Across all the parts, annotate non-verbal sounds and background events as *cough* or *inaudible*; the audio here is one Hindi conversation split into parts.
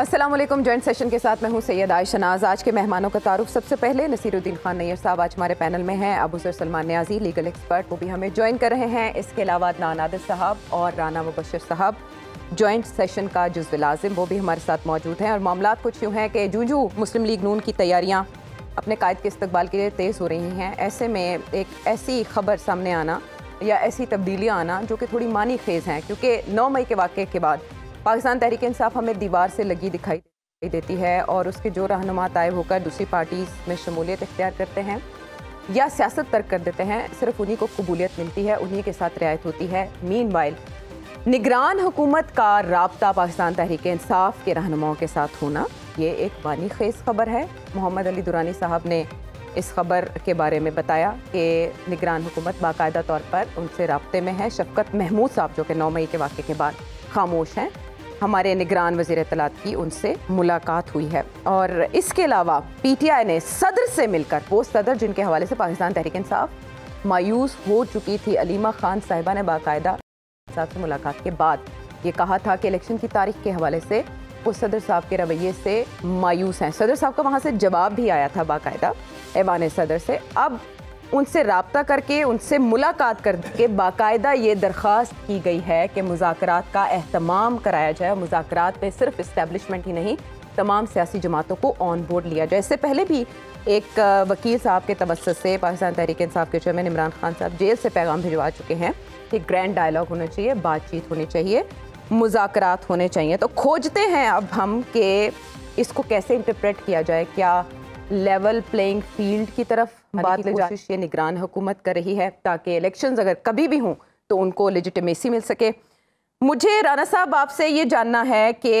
असलम जॉइंट सेशन के साथ मैं हूं सैयद आय शनाज आज के मेहमानों का तारुफ सबसे पहले नसीरुद्दीन खान नैयर साहब आज हमारे पैनल में हैं sir Salman Niazi legal expert वो भी हमें ज्वाइन कर रहे हैं इसके अलावा नान आदिर साहब और राना मुबशर साहब जॉइंट सेशन का जुज्व लाजिम वो भी हमारे साथ मौजूद हैं और मामला कुछ यूँ हैं कि जूझू मुस्लिम लीग नून की तैयारियाँ अपने कायद के इस्तबाल के लिए तेज़ हो रही हैं ऐसे में एक ऐसी खबर सामने आना या ऐसी तब्दीलियाँ आना जो कि थोड़ी मानी खेज़ हैं क्योंकि नौ मई के वाक़े के बाद पाकिस्तान तहरीक इंसाफ हमें दीवार से लगी दिखाई देती है और उसके जो रहनुमा तय होकर दूसरी पार्टीज़ में शमूलियत इख्तियार करते हैं या सियासत तर्क कर देते हैं सिर्फ उन्हीं को कबूलियत मिलती है उन्हीं के साथ रियायत होती है मीन वाइल निगरान हुकूमत का रबता पाकिस्तान तहरीक इंसाफ के रहनुमाओं के साथ होना ये एक बानी खेज खबर है मोहम्मद अली दुरानी साहब ने इस खबर के बारे में बताया कि निगरान हुकूमत बाकायदा तौर पर उनसे रबते में है शफकत महमूद साहब जो कि नौ मई के वाक़े के बाद खामोश हैं हमारे निगरान वजी तलात की उनसे मुलाकात हुई है और इसके अलावा पी टी आई ने सदर से मिलकर वो सदर जिनके हवाले से पाकिस्तान तहरीक इंसाफ मायूस हो चुकी थी अलीमा खान साहिबा ने बाकायदा साहब से मुलाकात के बाद ये कहा था कि इलेक्शन की तारीख के हवाले से वो सदर साहब के रवैये से मायूस हैं सदर साहब का वहाँ से जवाब भी आया था बाकायदा ऐवान सदर से अब उनसे रबता करके उनसे मुलाकात करके बाकायदा ये दरख्वास्त की गई है कि मुजाकर का अहतमाम कराया जाए मुजाकर पर सिर्फ इस्टेबलिशमेंट ही नहीं तमाम सियासी जमातों को ऑन बोर्ड लिया जाए इससे पहले भी एक वकील साहब के तवस्त से पाकिस्तान तहरीक साहब के चेयरमैन इमरान खान साहब जेल से पैगाम भिजवा चुके हैं कि ग्रैंड डायलॉग होना चाहिए बातचीत होनी चाहिए मुजाकर होने चाहिए तो खोजते हैं अब हम कि इसको कैसे इंटरप्रेट किया जाए क्या लेवल प्लेइंग फील्ड की तरफ बात की कोशिश ये निगरान हुकूमत कर रही है ताकि इलेक्शंस अगर कभी भी हों तो उनको लेजिटमेसी मिल सके मुझे राना साहब आपसे ये जानना है कि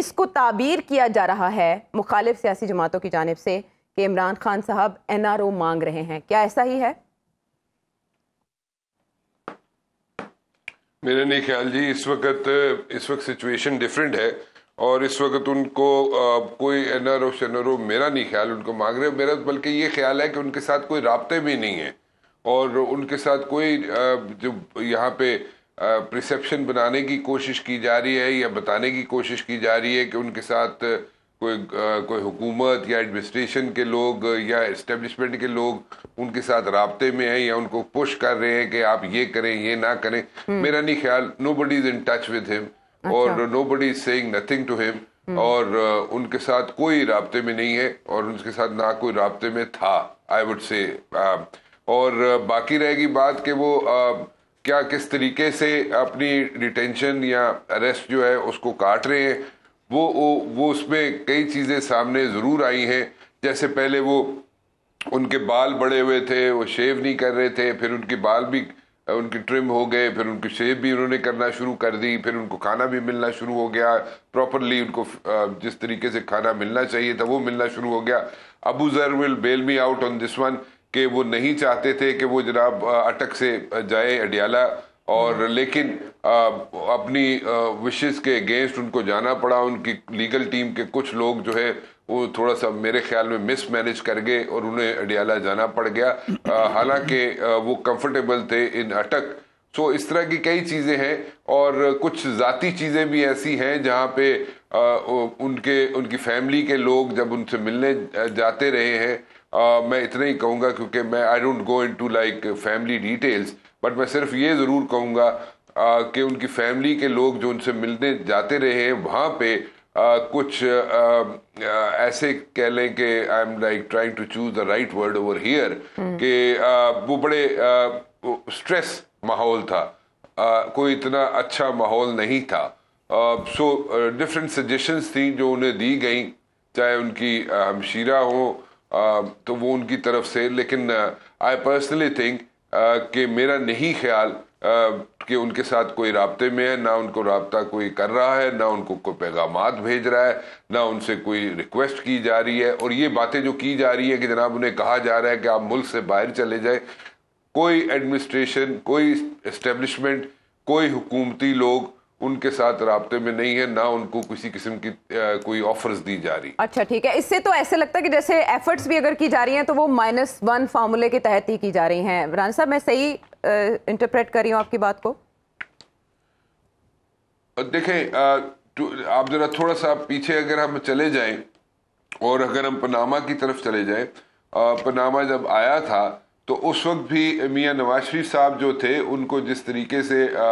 इसको ताबीर किया जा रहा है मुखालिफ सियासी जमातों की जानब से कि इमरान खान साहब एन आर ओ मांग रहे हैं क्या ऐसा ही है मेरा नहीं ख्याल जी इस वक्त इस वक्त सिचुएशन डिफरेंट है और इस वक्त उनको आ, कोई आर ओ मेरा नहीं ख्याल उनको मांग रहे मेरा बल्कि ये ख्याल है कि उनके साथ कोई रबते भी नहीं है और उनके साथ कोई आ, जो यहाँ पे प्रिसप्शन बनाने की कोशिश की जा रही है या बताने की कोशिश की जा रही है कि उनके साथ कोई आ, कोई हुकूमत या एडमिनिस्ट्रेशन के लोग या इस्टेब्लिशमेंट के लोग उनके साथ रबते में हैं या उनको पुश कर रहे हैं कि आप ये करें ये ना करें हम्म। मेरा नहीं ख्याल nobody is in touch with him और nobody is nothing to him और uh, उनके साथ कोई रबते में नहीं है और उनके साथ ना कोई रबते में था आई वुड से और uh, बाकी रहेगी बात कि वो uh, क्या किस तरीके से अपनी डिटेंशन या अरेस्ट जो है उसको काट रहे हैं वो वो, वो उसमें कई चीज़ें सामने ज़रूर आई हैं जैसे पहले वो उनके बाल बड़े हुए थे वो शेव नहीं कर रहे थे फिर उनके बाल भी उनकी ट्रिम हो गए फिर उनकी शेप भी उन्होंने करना शुरू कर दी फिर उनको खाना भी मिलना शुरू हो गया प्रॉपरली उनको जिस तरीके से खाना मिलना चाहिए था वो मिलना शुरू हो गया Abu Zar will bail me out on this one के वो नहीं चाहते थे कि वो जनाब अटक से जाए अडियाला और लेकिन आ, अपनी विशेष के अगेंस्ट उनको जाना पड़ा उनकी लीगल टीम के कुछ लोग जो है वो थोड़ा सा मेरे ख्याल में मिस मैनेज कर गए और उन्हें अडियाला जाना पड़ गया हालांकि वो कंफर्टेबल थे इन अटक सो इस तरह की कई चीज़ें हैं और कुछ ज़ाती चीज़ें भी ऐसी हैं जहाँ पे आ, उनके उनकी फैमिली के लोग जब उनसे मिलने जाते रहे हैं आ, मैं इतना ही कहूँगा क्योंकि मैं I don't go into like family details but मैं सिर्फ ये ज़रूर कहूँगा कि उनकी फैमिली के लोग जो उनसे मिलने जाते रहे हैं वहाँ पे आ, कुछ आ, आ, ऐसे कह लें कि I am like trying to choose the right word over here कि वो बड़े स्ट्रेस माहौल था कोई इतना अच्छा माहौल नहीं था सो डिफरेंट सजेशंस थी जो उन्हें दी गई चाहे उनकी हमशीरा हो तो वो उनकी तरफ से लेकिन आई पर्सनली थिंक कि मेरा नहीं ख्याल कि उनके साथ कोई रबते में है ना उनको रबता कोई कर रहा है ना उनको कोई पैगाम भेज रहा है ना उनसे कोई रिक्वेस्ट की जा रही है और ये बातें जो की जा रही है कि जनाब उन्हें कहा जा रहा है कि आप मुल्क से बाहर चले जाएँ कोई एडमिनिस्ट्रेशन कोई इस्टेब्लिशमेंट कोई हुकूमती लोग उनके साथ रबते में नहीं है ना उनको किसी किस्म की आ, कोई ऑफर्स दी जा रही अच्छा ठीक है इससे तो ऐसे लगता है कि जैसे एफर्ट्स भी अगर की जा रही हैं तो वो माइनस वन फार्मूले के तहत ही की जा रही हैं राना साहब मैं सही इंटरप्रेट कर रही हूँ आपकी बात को देखें तो आप जरा थोड़ा सा पीछे अगर हम चले जाए और अगर हम पनामा की तरफ चले जाए पनामा जब आया था तो उस वक्त भी मियाँ नवाज शरीफ साहब जो थे उनको जिस तरीके से आ,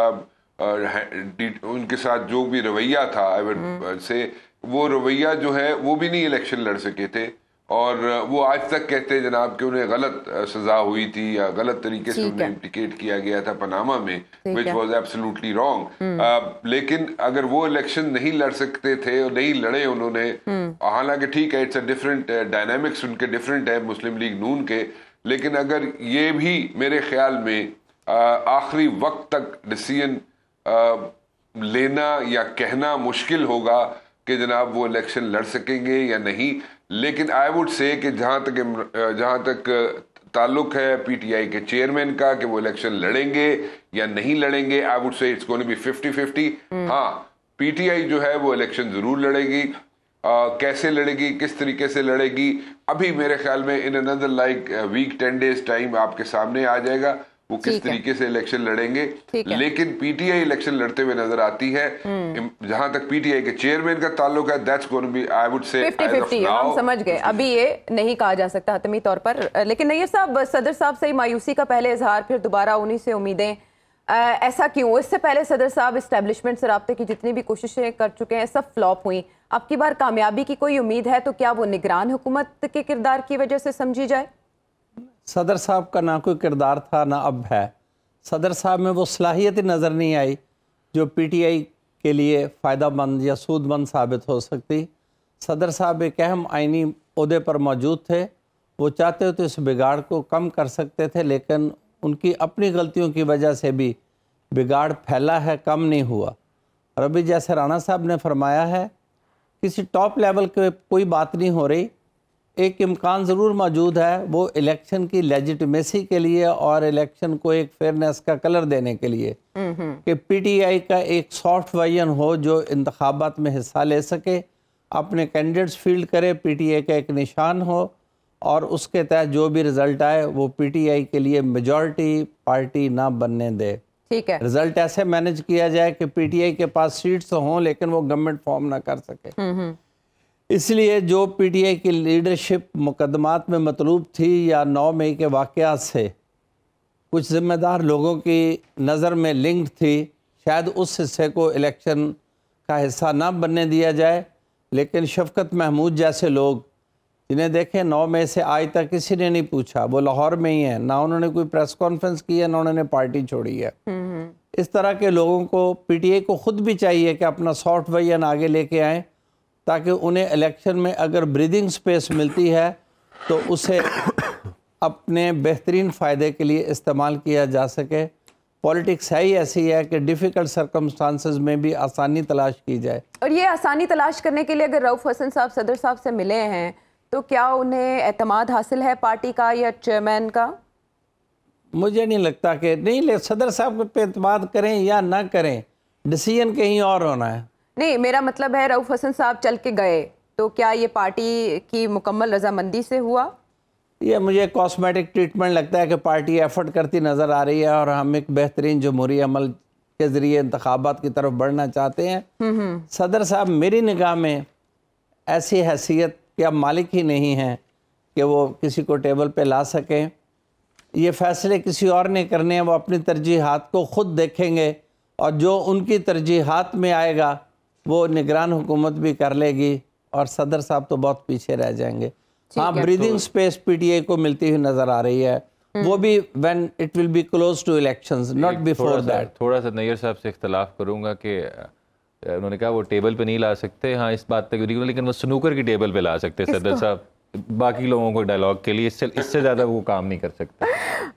उनके साथ जो भी रवैया था आई से हम्म। uh, वो रवैया जो है वो भी नहीं इलेक्शन लड़ सके थे और uh, वो आज तक कहते हैं जनाब कि उन्हें गलत uh, सजा हुई थी या गलत तरीके से उन्हें इंडिकेट किया गया था पनामा में विच वॉज एब्सोल्युटली रॉन्ग लेकिन अगर वो इलेक्शन नहीं लड़ सकते थे और नहीं लड़े उन्होंने हम्म। हालांकि ठीक है इट्स अ डिफरेंट डायनामिक्स उनके डिफरेंट है मुस्लिम लीग नून के लेकिन अगर ये भी मेरे ख्याल में आखिरी वक्त तक डिसीजन लेना या कहना मुश्किल होगा कि जनाब वो इलेक्शन लड़ सकेंगे या नहीं लेकिन आई वुड से कि जहाँ तक जहाँ तक ताल्लुक है पीटीआई के चेयरमैन का कि वो इलेक्शन लड़ेंगे या नहीं लड़ेंगे I would say it's going be fifty fifty हाँ पीटीआई जो है वो इलेक्शन जरूर लड़ेगी आ, कैसे लड़ेगी किस तरीके से लड़ेगी अभी मेरे ख्याल में in another like week ten days time आपके सामने आ जाएगा वो किस तरीके से इलेक्शन लड़ेंगे लेकिन पीटीआई इलेक्शन लड़ते हुए नजर आती है हम्म। जहां तक पीटीआई के चेयरमैन का ताल्लुक है that's going to be I would say 50 हम समझ गए अभी ये नहीं कहा जा सकता हतमी तौर पर लेकिन नैयर साहब सदर साहब से ही मायूसी का पहले इजहार फिर दोबारा उन्हीं से उम्मीदें ऐसा क्यों इससे पहले सदर साहब इस्टेब्लिशमेंट से रबते की जितनी भी कोशिशें कर चुके हैं सब फ्लॉप हुई अब की बार कामयाबी की कोई उम्मीद है तो क्या वो निगरान हुकूमत के किरदार की वजह से समझी जाए सदर साहब का ना कोई किरदार था ना अब है सदर साहब में वो सलाहियत नज़र नहीं आई जो पीटीआई के लिए फ़ायदा मंद या सूदमंद साबित हो सकती सदर साहब एक अहम आइनी अहदे पर मौजूद थे वो चाहते तो इस बिगाड़ को कम कर सकते थे लेकिन उनकी अपनी गलतियों की वजह से भी बिगाड़ फैला है कम नहीं हुआ और अभी जैसे राणा साहब ने फरमाया है किसी टॉप लेवल के कोई बात नहीं हो रही एक इम्कान ज़रूर मौजूद है वो इलेक्शन की लेजिटमेसी के लिए और इलेक्शन को एक फेयरनेस का कलर देने के लिए कि पीटीआई का एक सॉफ्ट वर्जन हो जो इंतबात में हिस्सा ले सके अपने कैंडिडेट्स फील्ड करे पीटीआई का एक निशान हो और उसके तहत जो भी रिज़ल्ट आए वो पीटीआई के लिए मेजॉरिटी पार्टी ना बनने दे ठीक है रिज़ल्ट ऐसे मैनेज किया जाए कि आई के पास सीट्स तो हों लेकिन वो गवर्नमेंट फॉर्म ना कर सके इसलिए जो आई की लीडरशिप मुकदमात में मतलूब थी या नौ मई के वाक़ से कुछ ज़िम्मेदार लोगों की नज़र में लिंक्ड थी शायद उस हिस्से को इलेक्शन का हिस्सा ना बनने दिया जाए लेकिन शफकत महमूद जैसे लोग जिन्हें देखें नौ मई से आज तक किसी ने नहीं पूछा वो लाहौर में ही है ना उन्होंने कोई प्रेस कॉन्फ्रेंस की है ना उन्होंने पार्टी छोड़ी है हम्म, हम्म। इस तरह के लोगों को पीटीए को खुद भी चाहिए कि अपना सॉफ्टवेयर आगे लेके आएँ ताकि उन्हें इलेक्शन में अगर ब्रीदिंग स्पेस मिलती है तो उसे अपने बेहतरीन फ़ायदे के लिए इस्तेमाल किया जा सके पॉलिटिक्स है ही ऐसी है कि डिफ़िकल्ट सर्कमस्टांसिस में भी आसानी तलाश की जाए और ये आसानी तलाश करने के लिए अगर रऊफ़ हसन साहब सदर साहब से मिले हैं तो क्या उन्हें अतमाद हासिल है पार्टी का या चेयरमैन का मुझे नहीं लगता कि नहीं ले सदर साहब पर अतमाद करें या ना करें डिसीजन कहीं और होना है नहीं मेरा मतलब है रऊफ हसन साहब चल के गए तो क्या ये पार्टी की मुकम्मल रजामंदी से हुआ ये मुझे कॉस्मेटिक ट्रीटमेंट लगता है कि पार्टी एफर्ट करती नज़र आ रही है और हम एक बेहतरीन जमहूरी अमल के ज़रिए इंतबात की तरफ बढ़ना चाहते हैं हम्म, हम्म। सदर साहब मेरी निगाह में ऐसी हैसियत या मालिक ही नहीं है कि वो किसी को टेबल पर ला सकें ये फैसले किसी और ने करने हैं वो अपनी तरजीहत को ख़ुद देखेंगे और जो उनकी तरजीहत में आएगा वो निगरान हुकूमत भी कर लेगी और सदर साहब तो बहुत पीछे रह जाएंगे हाँ ब्रीदिंग स्पेस पीटीए को मिलती हुई नजर आ रही है हम्म। वो भी when it will be close to elections not before that थोड़ा सा नैयर साहब से इख्तलाफ करूंगा कि उन्होंने कहा वो टेबल पे नहीं ला सकते हाँ इस बात तक लेकिन वो स्नूकर की टेबल पे ला सकते सदर साहब बाकी लोगों को डायलॉग के लिए इससे इससे ज़्यादा वो काम नहीं कर सकते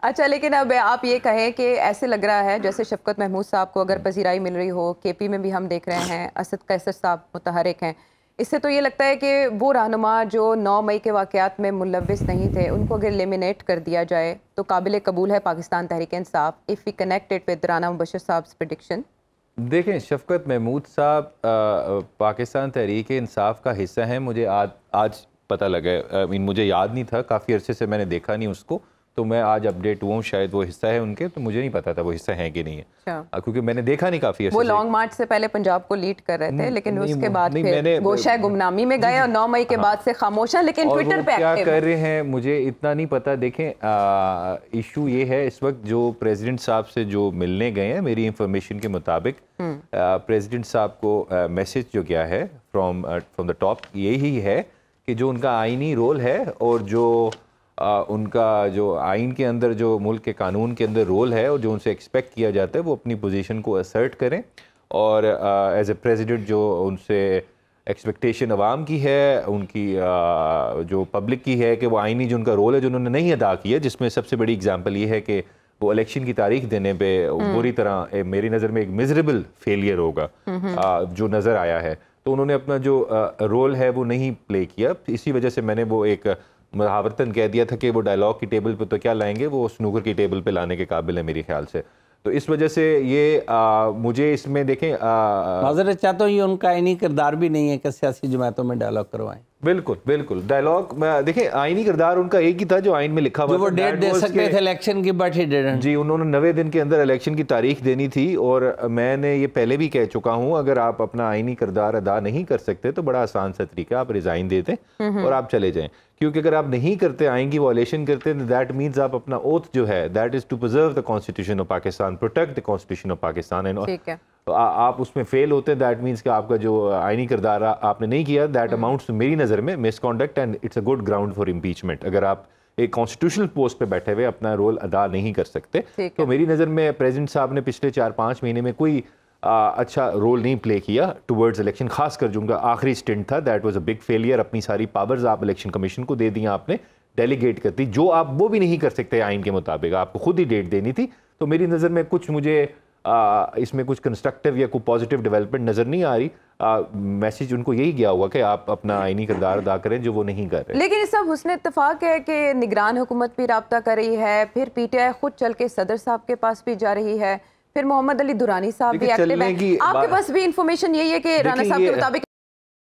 अच्छा लेकिन अब आप ये कहें कि ऐसे लग रहा है जैसे शफकत महमूद साहब को अगर पजीराई मिल रही हो के पी में भी हम देख रहे हैं असद कैसर साहब मुतहरक हैं इससे तो ये लगता है कि वो रहनुमा जो नौ मई के वाक़ात में मुलविस नहीं थे उनको अगर एलिमिनेट कर दिया जाए तो काबिल कबूल है Pakistan Tehreek Insaf if we connected with Rana Mubashir साहब प्रडिक्शन देखें शफकत महमूद साहब पाकिस्तान तहरीक इंसाफ का हिस्सा हैं मुझे आज आज पता लगा आई मीन मुझे याद नहीं था काफ़ी अरसे से मैंने देखा नहीं उसको तो मैं आज अपडेट हुआ हूँ शायद वो हिस्सा है उनके तो मुझे नहीं पता था वो हिस्सा है कि नहीं है अच्छा। क्योंकि मैंने देखा नहीं काफी वो लॉन्ग मार्च से पहले पंजाब को लीड कर रहे थे लेकिन उसके बाद मैंने गोशा गुमनामी में गए और नौ मई के हाँ। बाद से खामोशा लेकिन ट्विटर पे क्या कर रहे हैं मुझे इतना नहीं पता देखें इशू ये है इस वक्त जो प्रेजिडेंट साहब से जो मिलने गए हैं मेरी इंफॉर्मेशन के मुताबिक प्रेजिडेंट हम्म। साहब को मैसेज जो गया है फ्रॉम फ्रॉम द टॉप यही है कि जो उनका आइनी रोल है और जो आ, उनका जो आइन के अंदर जो मुल्क के कानून के अंदर रोल है और जो उनसे एक्सपेक्ट किया जाता है वो अपनी पोजीशन को असर्ट करें और एज ए प्रेसिडेंट जो उनसे एक्सपेक्टेशन आवाम की है उनकी आ, जो पब्लिक की है कि वो आइनी जो उनका रोल है जो उन्होंने नहीं अदा किया जिसमें सबसे बड़ी एग्जाम्पल ये है कि वो इलेक्शन की तारीख देने पर हम्म। बुरी तरह मेरी नज़र में एक मिजरेबल फेलियर होगा हम्म। आ, जो नज़र आया है तो उन्होंने अपना जो रोल है वो नहीं प्ले किया इसी वजह से मैंने वो एक महावर्तन कह दिया था कि वो डायलॉग की टेबल पे तो क्या लाएंगे वो स्नूकर की टेबल पे लाने के काबिल है मेरे ख्याल से तो इस वजह से ये आ, मुझे इसमें देखें माजरत चाहता हूँ ये उनका इन्हीं किरदार भी नहीं है कि सियासी जमातों में डायलॉग करवाएं बिल्कुल बिल्कुल डायलॉग देखिए आईनी किरदार उनका एक ही था जो आईन में लिखा हुआ था डेट दे सकते थे इलेक्शन की बट ही डिडंट जी उन्होंने नवे दिन के अंदर इलेक्शन की तारीख देनी थी और मैंने ये पहले भी कह चुका हूँ अगर आप अपना आईनी किरदार अदा नहीं कर सकते तो बड़ा आसान सा तरीका आप रिज़ाइन दे हम्म, हम्म। और आप चले जाए क्योंकि अगर आप नहीं करते आएंगी वॉलेशन करते हैं दैट मीन्स आप अपना ओथ जो है that is to preserve the constitution of Pakistan protect the constitution of Pakistan and आप उसमें फेल होते हैं दैट मीन्स कि आपका जो आइनी किरदार आपने नहीं किया दैट अमाउंट्स हम्म। मेरी नज़र में misconduct and it's a good ground for impeachment अगर आप एक कॉन्स्टिट्यूशनल पोस्ट पे बैठे हुए अपना रोल अदा नहीं कर सकते तो मेरी नज़र में प्रेजिडेंट साहब ने पिछले चार पाँच महीने में कोई आ, अच्छा रोल नहीं प्ले किया टुवर्ड्स इलेक्शन कर जो उनका आखिरी स्टेंट था that was a big failure अपनी सारी पावर्स आप इलेक्शन कमीशन को दे दी आपने डेलीगेट कर दी जो आप वो भी नहीं कर सकते आइन के मुताबिक आपको खुद ही डेट देनी थी तो मेरी नज़र में कुछ मुझे आ, इसमें कुछ कंस्ट्रक्टिव या कोई पॉजिटिव डेवलपमेंट नज़र नहीं आ रही मैसेज उनको यही गया हुआ कि आप अपना आईनी किरदार अदा करें जो वो नहीं कर रहे लेकिन इस सब हुसन इतफाक़ है कि निगरान हुकूमत भी रबता कर रही है फिर पी टी आई खुद चल के सदर साहब के पास भी जा रही है फिर मोहम्मद अली दुरानी साहब भी एक्टिव हैं आपके पास भी इंफॉर्मेशन यही है कि राना साहब के मुताबिक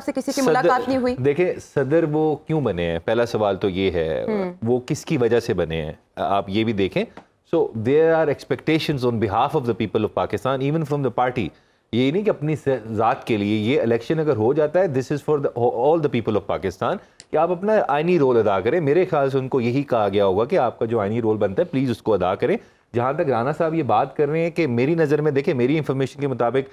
से किसी की मुलाकात नहीं हुई देखे सदर वो क्यों बने हैं पहला सवाल तो ये है हम्म। वो किसकी वजह से बने हैं आप ये भी देखें so there are expectation on behalf of the people of Pakistan even from the party ये नहीं कि अपनी ज़ात के लिए ये इलेक्शन अगर हो जाता है this is for all the people of Pakistan कि आप अपना आइनी रोल अदा करें मेरे ख्याल से उनको यही कहा गया होगा कि आपका जो आइनी रोल बनता है प्लीज़ उसको अदा करें जहाँ तक राना साहब ये बात कर रहे हैं कि मेरी नज़र में देखें मेरी इन्फॉर्मेशन के मुताबिक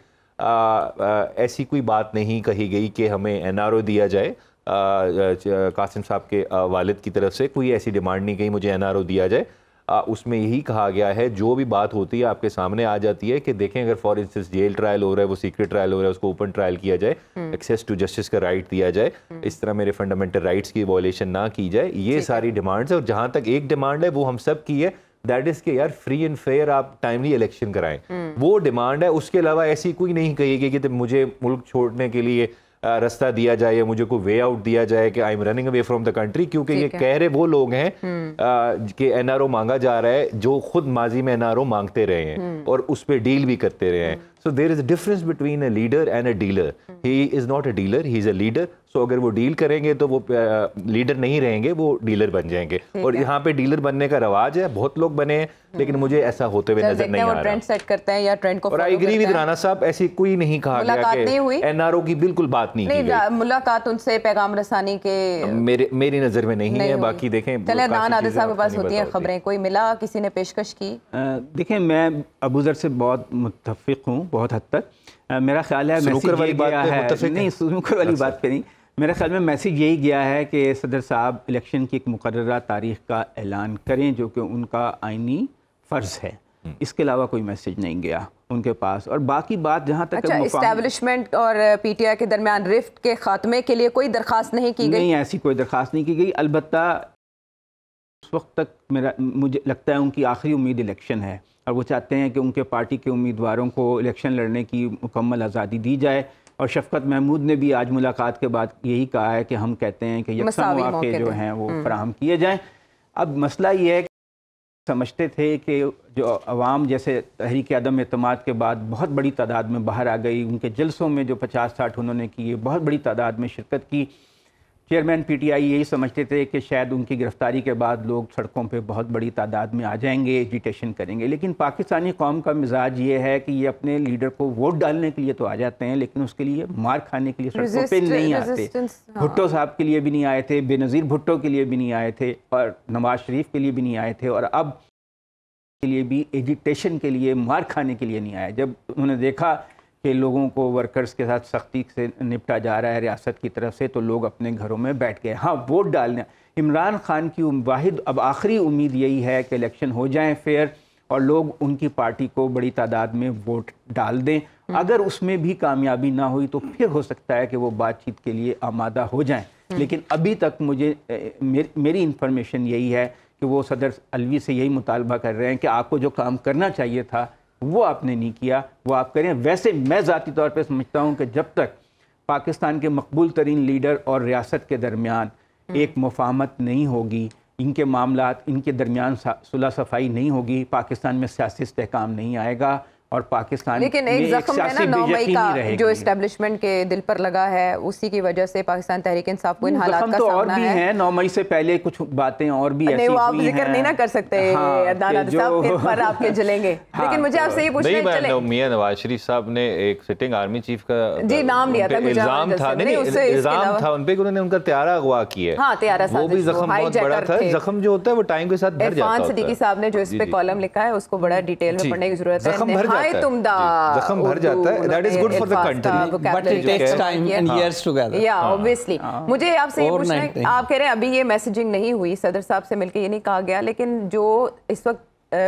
ऐसी कोई बात नहीं कही गई कि हमें एन दिया जाए कासिम साहब के वालिद की तरफ से कोई ऐसी डिमांड नहीं गई मुझे एन दिया जाए आ, उसमें यही कहा गया है जो भी बात होती है आपके सामने आ जाती है कि देखें अगर फॉर इंस्टेंस जेल ट्रायल हो रहा है वो सीक्रेट ट्रायल हो रहा है उसको ओपन ट्रायल किया जाए एक्सेस टू जस्टिस का राइट दिया जाए हम्म। इस तरह मेरे फंडामेंटल राइट्स की वॉयेशन ना की जाए ये सारी डिमांड्स है और जहाँ तक एक डिमांड है वो हम सब की है दैट इज के यार फ्री एंड फेयर आप टाइमली इलेक्शन कराएं वो डिमांड है उसके अलावा ऐसी कोई नहीं कहेगी कि, कि मुझे मुल्क छोड़ने के लिए रास्ता दिया जाए या मुझे कोई वे आउट दिया जाए कि I am running away from the country क्योंकि ये कह रहे वो लोग हैं हम्म। कि एनआरओ मांगा जा रहा है जो खुद माजी में एनआरओ मांगते रहे हैं हम्म। और उस पर डील भी करते रहे हैं so there is a difference between a leader and a dealer he is not a dealer he is a leader so अगर वो डील करेंगे तो वो लीडर नहीं रहेंगे वो डीलर बन जाएंगे और यहाँ पे डीलर बनने का रवाज है बहुत लोग बने लेकिन मुझे ऐसा होते हुए नजर नहीं आ रहा ट्रेंड सेट करते हैं या ट्रेंड को और आई एग्री विद राणा साहब ऐसी कोई नहीं कहा गया कि एनआरओ की बिल्कुल बात नहीं, नहीं की मुलाकात उनसे पैगाम रसानी के मेरे मेरी नजर में नहीं, है बाकी देखें चले दान आदि साहब के पास होती है खबरें कोई मिला किसी ने पेशकश की देखें मैं अबूजर से बहुत मुतफिक हूँ बहुत हद तक मेरा ख्याल है मैसेज वाली बात है नहीं स्नूकर वाली अच्छा। बात पे नहीं मेरे ख्याल में मैसेज यही गया है कि सदर साहब इलेक्शन की एक मुकर तारीख का ऐलान करें जो कि उनका आइनी फ़र्ज़ है हम्म। इसके अलावा कोई मैसेज नहीं गया उनके पास और बाकी बात जहाँ तक अच्छा और पीटीआई के दरमियान रिफ्ट के खात्मे के लिए कोई दरख्वास्त नहीं की गई नहीं ऐसी कोई दरख्वास्त नहीं की गई अलबत्ता उस वक्त तक मेरा मुझे लगता है उनकी आखिरी उम्मीद इलेक्शन है और वो चाहते हैं कि उनके पार्टी के उम्मीदवारों को इलेक्शन लड़ने की मुकम्मल आज़ादी दी जाए और शफकत महमूद ने भी आज मुलाकात के बाद यही कहा है कि हम कहते हैं कि यकसा मौके जो हैं वो हम्म। फ्राहम किए जाएँ अब मसला ये है कि समझते थे कि जो अवाम जैसे तहरीक आदम अतमाद के बाद बहुत बड़ी तादाद में बाहर आ गई उनके जलसों में जो पचास साठ उन्होंने किए बहुत बड़ी तादाद में शिरकत की चेयरमैन पीटीआई यही समझते थे कि शायद उनकी गिरफ्तारी के बाद लोग सड़कों पे बहुत बड़ी तादाद में आ जाएंगे एजिटेशन करेंगे लेकिन पाकिस्तानी कौम का मिजाज ये है कि ये अपने लीडर को वोट डालने के लिए तो आ जाते हैं लेकिन उसके लिए मार खाने के लिए सड़कों पे नहीं आते हाँ। भुट्टो साहब के लिए भी नहीं आए थे बेनज़ीर भुट्टो के लिए भी नहीं आए थे और नवाज शरीफ के लिए भी नहीं आए थे और अब के लिए भी एजिटेशन के लिए मार खाने के लिए नहीं आया जब उन्होंने देखा कि लोगों को वर्कर्स के साथ सख्ती से निपटा जा रहा है रियासत की तरफ से तो लोग अपने घरों में बैठ गए हाँ वोट डालने इमरान खान की वाद अब आखिरी उम्मीद यही है कि इलेक्शन हो जाए फेयर और लोग उनकी पार्टी को बड़ी तादाद में वोट डाल दें हम्म। अगर उसमें भी कामयाबी ना हुई तो फिर हो सकता है कि वो बातचीत के लिए आमादा हो जाएं हम्म। लेकिन अभी तक मुझे मेर, मेरी इंफॉर्मेशन यही है कि वो सदर अलवी से यही मुतालबा कर रहे हैं कि आपको जो काम करना चाहिए था वो आपने नहीं किया वो आप करें वैसे मैं ज़ाती तौर पर समझता हूँ कि जब तक पाकिस्तान के मकबूल तरीन लीडर और रियासत के दरमियान हम्म। एक मफाहमत नहीं होगी इनके मामला इनके दरमियान सुलह सफाई नहीं होगी पाकिस्तान में सियासी इसकाम नहीं आएगा और पाकिस्तान लेकिन एक जख्म में ना नौ मई का जो इस्टेब्लिशमेंट के दिल पर लगा है उसी की वजह से पाकिस्तान तहरीक इंसाफ को इन हालात का तो और भी है नौ मई से पहले कुछ बातें और भी ऐसी आप जिक्र नहीं ना कर सकते हाँ, *laughs* पर आपके जलेंगे हाँ, लेकिन मुझे तो आपसे ये पूछना मियाँ नवाज शरीफ साहब ने एक सिटिंग आर्मी चीफ का जी नाम लिया था इल्जाम था इल्जाम था उन पे उन्होंने उनका त्यारा अगवा किया हाँ, जख्म बड़ा था जख्म जो होता है वो टाइम के साथ साहब ने जो इस पे कॉलम लिखा है उसको बड़ा डिटेल में पढ़ने की जरूरत है जख्म भर जाता है good for the country but it takes time and years together या ऑब्वियसली मुझे आपसे ये पूछना है आप कह रहे हैं अभी ये मैसेजिंग नहीं हुई सदर साहब से मिलकर ये नहीं कहा गया लेकिन जो इस वक्त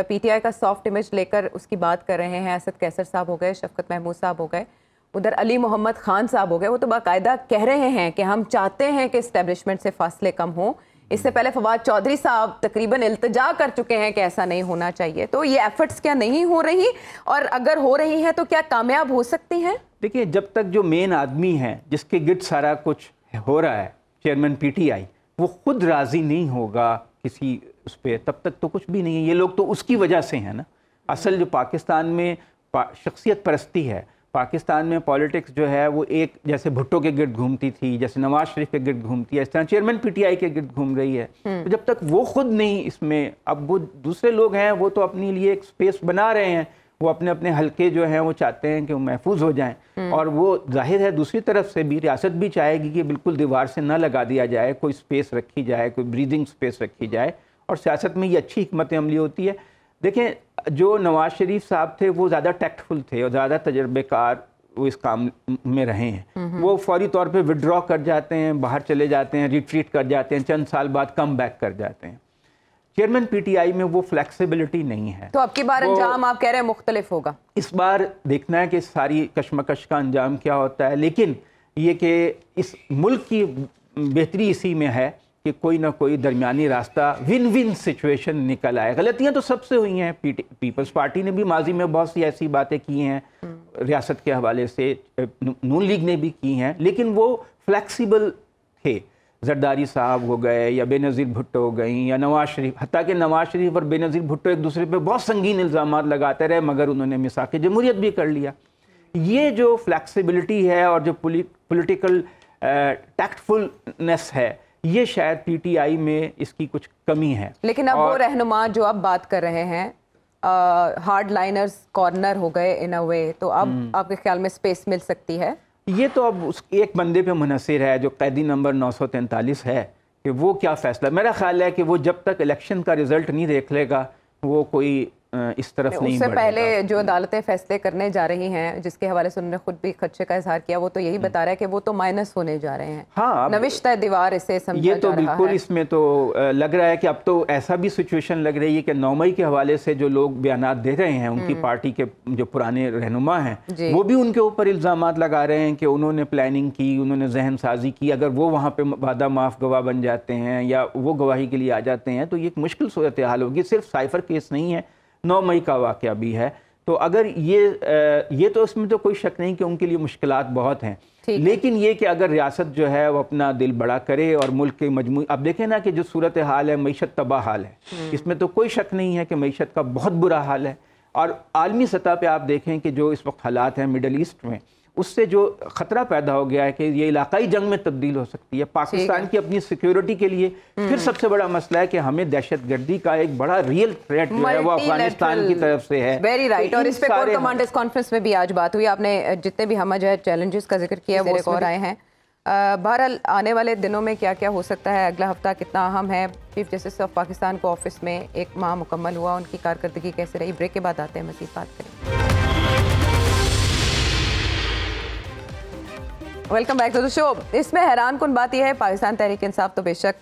पीटीआई का सॉफ्ट इमेज लेकर उसकी बात कर रहे हैं असद कैसर साहब हो गए शफकत महमूद साहब हो गए उधर अली मोहम्मद खान साहब हो गए वो तो बाकायदा कह रहे हैं कि हम चाहते हैं कि इस्टेब्लिशमेंट से फासले कम हों इससे पहले फवाद चौधरी साहब तकरीबन इल्तजा कर चुके हैं कि ऐसा नहीं होना चाहिए तो ये एफर्ट्स क्या नहीं हो रही और अगर हो रही हैं तो क्या कामयाब हो सकती हैं देखिए जब तक जो मेन आदमी है जिसके गिट सारा कुछ हो रहा है चेयरमैन पीटीआई वो खुद राज़ी नहीं होगा किसी उस पर तब तक तो कुछ भी नहीं है ये लोग तो उसकी वजह से हैं ना असल जो पाकिस्तान में पा, शख्सियत परस्ती है पाकिस्तान में पॉलिटिक्स जो है वो एक जैसे भुट्टो के गिर्द घूमती थी जैसे नवाज शरीफ के गिर्द घूमती है इस तरह चेयरमैन पीटीआई के गिर्द घूम रही है हम्म। तो जब तक वो खुद नहीं इसमें अब वो दूसरे लोग हैं वो तो अपने लिए एक स्पेस बना रहे हैं वो अपने अपने हल्के जो हैं वो चाहते हैं कि वो महफूज हो जाएं हम्म। और वो जाहिर है दूसरी तरफ से भी रियासत भी चाहेगी कि बिल्कुल दीवार से ना लगा दिया जाए कोई स्पेस रखी जाए कोई ब्रीदिंग स्पेस रखी जाए और सियासत में ये अच्छी हमत अमली होती है देखें जो नवाज़ शरीफ साहब थे वो ज़्यादा टैक्टफुल थे और ज़्यादा तजर्बेकार वो इस काम में रहे हैं वो फौरी तौर पे विड्रॉ कर जाते हैं बाहर चले जाते हैं रिट्रीट कर जाते हैं चंद साल बाद कम बैक कर जाते हैं चेयरमैन पीटीआई में वो फ्लेक्सिबिलिटी नहीं है तो अब की बार अंजाम आप कह रहे हैं मुख्तलिफ होगा इस बार देखना है कि सारी कशमकश का अंजाम क्या होता है लेकिन ये कि इस मुल्क की बेहतरी इसी में है कि कोई ना कोई दरमियानी रास्ता विन विन सिचुएशन निकल आए गलतियां तो सबसे हुई हैं पीपल्स पार्टी ने भी माजी में बहुत सी ऐसी बातें की हैं रियासत के हवाले से नून लीग ने भी की हैं लेकिन वो फ्लैक्सीबल थे जरदारी साहब हो गए या बेनज़ीर भुट्टो हो गई या नवाज शरीफ हती कि नवाज शरीफ और बेनज़ीर भुट्टो एक दूसरे पर बहुत संगीन इल्ज़ाम लगाते रहे मगर उन्होंने मिसाक जमहूरियत भी कर लिया ये जो फ्लैक्सीबिलिटी है और जो पोलिटिकल टैक्टफुलनेस है ये शायद पीटीआई में इसकी कुछ कमी है लेकिन अब वो रहनुमा जो आप बात कर रहे हैं हार्ड लाइनर्स कॉर्नर हो गए इन अ वे तो अब हम्म। आपके ख्याल में स्पेस मिल सकती है ये तो अब उस एक बंदे पे मुनसर है जो कैदी नंबर तैंतालीस है कि वो क्या फ़ैसला मेरा ख्याल है कि वो जब तक इलेक्शन का रिज़ल्ट नहीं देख लेगा वो कोई इस तरफ नहीं उससे पहले जो अदालतें फैसले करने जा रही हैं जिसके हवाले से उन्होंने खुद भी खदशे का इजहार किया वो तो यही हम्म। बता रहा है कि वो तो माइनस होने जा रहे हैं हाँ नविश्ता दीवार इसे ये तो बिल्कुल इसमें तो लग रहा है कि अब तो ऐसा भी सिचुएशन लग रही है कि नौ मई के हवाले से जो लोग बयान दे रहे हैं उनकी हम्म। पार्टी के जो पुराने रहनुमा हैं वो भी उनके ऊपर इल्ज़ाम लगा रहे हैं कि उन्होंने प्लानिंग की उन्होंने जहन साजी की अगर वो वहाँ पर वादा माफ गवाह बन जाते हैं या वो गवाही के लिए आ जाते हैं तो ये एक मुश्किल सूरत हाल होगी सिर्फ साइफर केस नहीं है नौ मई का वाक़ भी है तो अगर ये ये तो इसमें तो कोई शक नहीं कि उनके लिए मुश्किल बहुत हैं लेकिन ये कि अगर रियासत जो है वो अपना दिल बड़ा करे और मुल्क के मजमू अब देखें ना कि जो सूरत हाल है मीशत तबाह हाल है हम्म। इसमें तो कोई शक नहीं है कि मीशत का बहुत बुरा हाल है और आलमी सतह पर आप देखें कि जो इस वक्त हालात हैं मिडल ईस्ट में उससे जो खतरा पैदा हो गया है कि ये इलाकाई जंग में तब्दील हो सकती है पाकिस्तान की अपनी सिक्योरिटी के लिए हम्म। फिर सबसे बड़ा मसला है कि हमें गर्दी का एक बड़ा रियल थ्रेट जो है वो अफगानिस्तान की तरफ से है वेरी राइट तो और इस पे कोर कमांडर्स कॉन्फ्रेंस में भी आज बात हुई आपने जितने भी हम जो है चैलेंजेस का जिक्र किया वो और आए हैं बहरहाल आने वाले दिनों में क्या क्या हो सकता है अगला हफ्ता कितना अहम है चीफ जस्टिस ऑफ पाकिस्तान को ऑफिस में एक माह मुकम्मल हुआ उनकी कारकर्दगी कैसे रही ब्रेक के बाद आते हैं मजीद बात करें welcome back to the show इसमें हैरान कन बात यह है पाकिस्तान तहरीक इंसाफ तो बेशक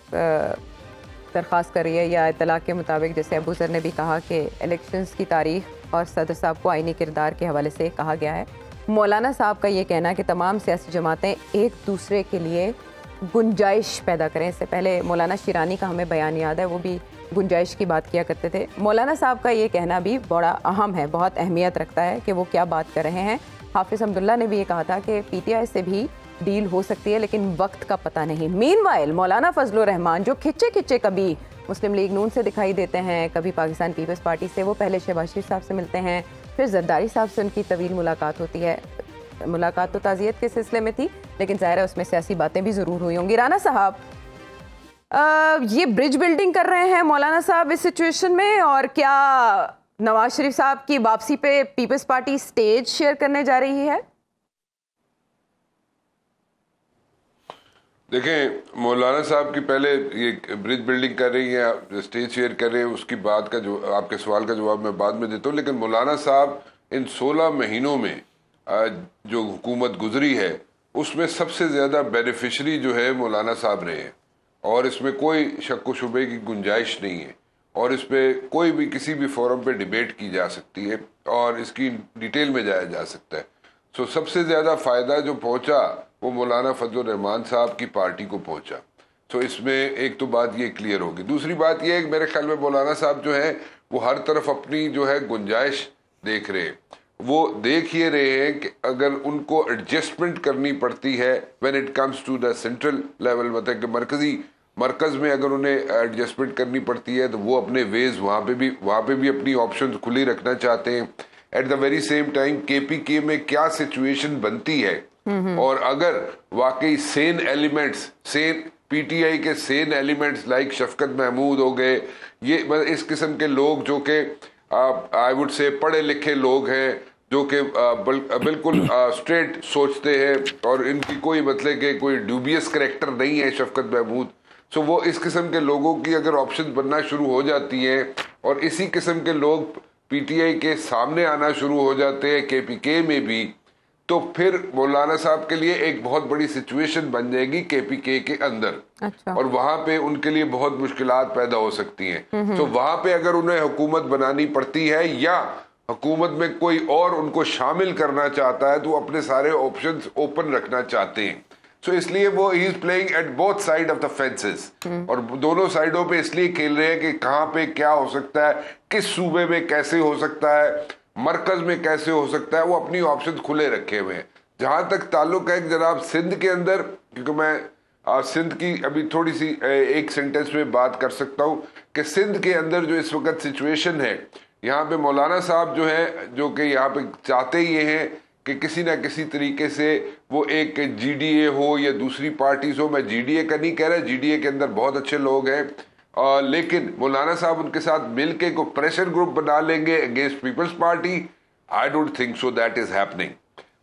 दरख्वास्त कर रही है या इतला के मुताबिक जैसे अबू सर ने भी कहा कि इलेक्शंस की तारीख और सदर साहब को आइनी किरदार के हवाले से कहा गया है मौलाना साहब का ये कहना है कि तमाम सियासी जमातें एक दूसरे के लिए गुंजाइश पैदा करें इससे पहले मौलाना शिरानी का हमें बयान याद है वो भी गुंजाइश की बात किया करते थे मौलाना साहब का ये कहना भी बड़ा अहम है बहुत अहमियत रखता है कि वो क्या बात कर रहे हैं हाफिज अब्दुल्ला ने भी ये कहा था कि पीटीआई से भी डील हो सकती है लेकिन वक्त का पता नहीं मीन मौलाना फजल रहमान जो खिच्चे खिच्चे कभी मुस्लिम लीग नून से दिखाई देते हैं कभी पाकिस्तान पीपल्स पार्टी से वो पहले शहबाज शरीफ साहब से मिलते हैं फिर जरदारी साहब से उनकी तवील मुलाकात होती है मुलाकात तो ताज़ियत के सिलसिले में थी लेकिन ज़ाहिर है उसमें सियासी बातें भी ज़रूर हुई होंगी राना साहब ये ब्रिज बिल्डिंग कर रहे हैं मौलाना साहब इस सिचुएशन में और क्या नवाज शरीफ साहब की वापसी पे पीपल्स पार्टी स्टेज शेयर करने जा रही है देखें मौलाना साहब की पहले ये ब्रिज बिल्डिंग कर रही है स्टेज शेयर कर रहे हैं उसकी बात का जो आपके सवाल का जवाब मैं बाद में देता हूँ लेकिन मौलाना साहब इन 16 महीनों में जो हुकूमत गुजरी है उसमें सबसे ज़्यादा बेनिफिशरी जो है मौलाना साहब रहे हैं और इसमें कोई शक व शुबे की गुंजाइश नहीं है और इस पर कोई भी किसी भी फोरम पे डिबेट की जा सकती है और इसकी डिटेल में जाया जा सकता है सो so, सबसे ज़्यादा फ़ायदा जो पहुंचा वो मौलाना फजलरहमान साहब की पार्टी को पहुंचा सो so, इसमें एक तो बात ये क्लियर होगी दूसरी बात यह है कि मेरे ख्याल में मौलाना साहब जो है वो हर तरफ अपनी जो है गुंजाइश देख रहे हैं वो देख ये रहे हैं कि अगर उनको एडजस्टमेंट करनी पड़ती है when it comes to the central level मतलब कि मरकज़ी मरकज़ में अगर उन्हें एडजस्टमेंट करनी पड़ती है तो वो अपने वेज वहाँ पे भी वहाँ पे भी अपनी ऑप्शन खुली रखना चाहते हैं at the very same time K P K में क्या सिचुएशन बनती है और अगर वाकई sane elements sane P T I के sane elements like Shafqat Mahmood हो गए ये मतलब इस किस्म के लोग जो कि आई वुड से पढ़े लिखे लोग हैं जो कि बिल्कुल स्ट्रेट सोचते हैं और इनकी कोई मतलब के कोई ड्यूबियस करेक्टर नहीं है शफकत महमूद सो वो इस किस्म के लोगों की अगर ऑप्शन बनना शुरू हो जाती हैं और इसी किस्म के लोग पीटीआई के सामने आना शुरू हो जाते हैं के पी के में भी तो फिर मौलाना साहब के लिए एक बहुत बड़ी सिचुएशन बन जाएगी के पी के के अंदर अच्छा। और वहाँ पे उनके लिए बहुत मुश्किल पैदा हो सकती हैं तो वहाँ पे अगर उन्हें हुकूमत बनानी पड़ती है या हुकूमत में कोई और उनको शामिल करना चाहता है तो अपने सारे ऑप्शंस ओपन रखना चाहते हैं सो so, इसलिए वो he is playing at both side of the fences और दोनों साइडों पे इसलिए खेल रहे हैं कि कहाँ पे क्या हो सकता है किस सूबे में कैसे हो सकता है मरकज में कैसे हो सकता है वो अपनी ऑप्शन खुले रखे हुए हैं जहाँ तक ताल्लुक है जनाब सिंध के अंदर क्योंकि मैं सिंध की अभी थोड़ी सी एक सेंटेंस में बात कर सकता हूँ कि सिंध के अंदर जो इस वक्त सिचुएशन है यहाँ पे मौलाना साहब जो है जो कि यहाँ पे चाहते ये हैं कि किसी ना किसी तरीके से वो एक जीडीए हो या दूसरी पार्टीज़ हो मैं जीडीए का नहीं कह रहा जीडीए के अंदर बहुत अच्छे लोग हैं लेकिन लेकिन मौलाना साहब उनके साथ मिल के को प्रेशर ग्रुप बना लेंगे against Peoples Party I don't think so that is happening